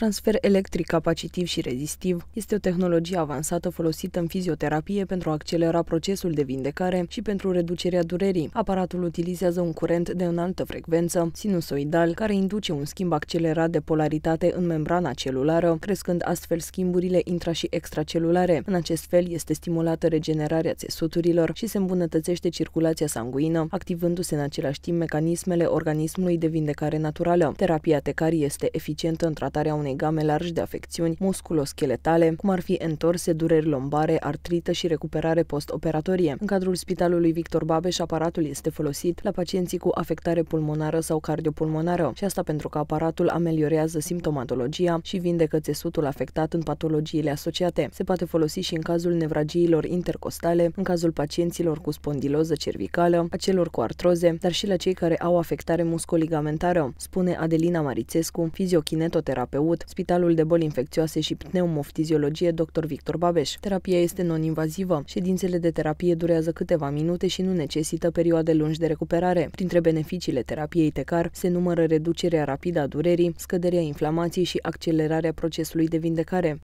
Transfer electric capacitiv și rezistiv este o tehnologie avansată folosită în fizioterapie pentru a accelera procesul de vindecare și pentru reducerea durerii. Aparatul utilizează un curent de înaltă frecvență, sinusoidal, care induce un schimb accelerat de polaritate în membrana celulară, crescând astfel schimburile intra- și extracelulare. În acest fel este stimulată regenerarea țesuturilor și se îmbunătățește circulația sanguină, activându-se în același timp mecanismele organismului de vindecare naturală. Terapia tecari este eficientă în tratarea unei unei game largi de afecțiuni musculoscheletale, cum ar fi entorse, dureri lombare, artrită și recuperare postoperatorie. În cadrul Spitalului Victor Babeș, aparatul este folosit la pacienții cu afectare pulmonară sau cardiopulmonară și asta pentru că aparatul ameliorează simptomatologia și vindecă țesutul afectat în patologiile asociate. Se poate folosi și în cazul nevragiilor intercostale, în cazul pacienților cu spondiloză cervicală, a celor cu artroze, dar și la cei care au afectare musculoligamentară, spune Adelina Marițescu, fiziokinetoterapeut Bășud, Spitalul de Boli Infecțioase și Pneumoftiziologie Dr. Victor Babeș. Terapia este non-invazivă. Ședințele de terapie durează câteva minute și nu necesită perioade lungi de recuperare. Printre beneficiile terapiei TECAR se numără reducerea rapidă a durerii, scăderea inflamației și accelerarea procesului de vindecare.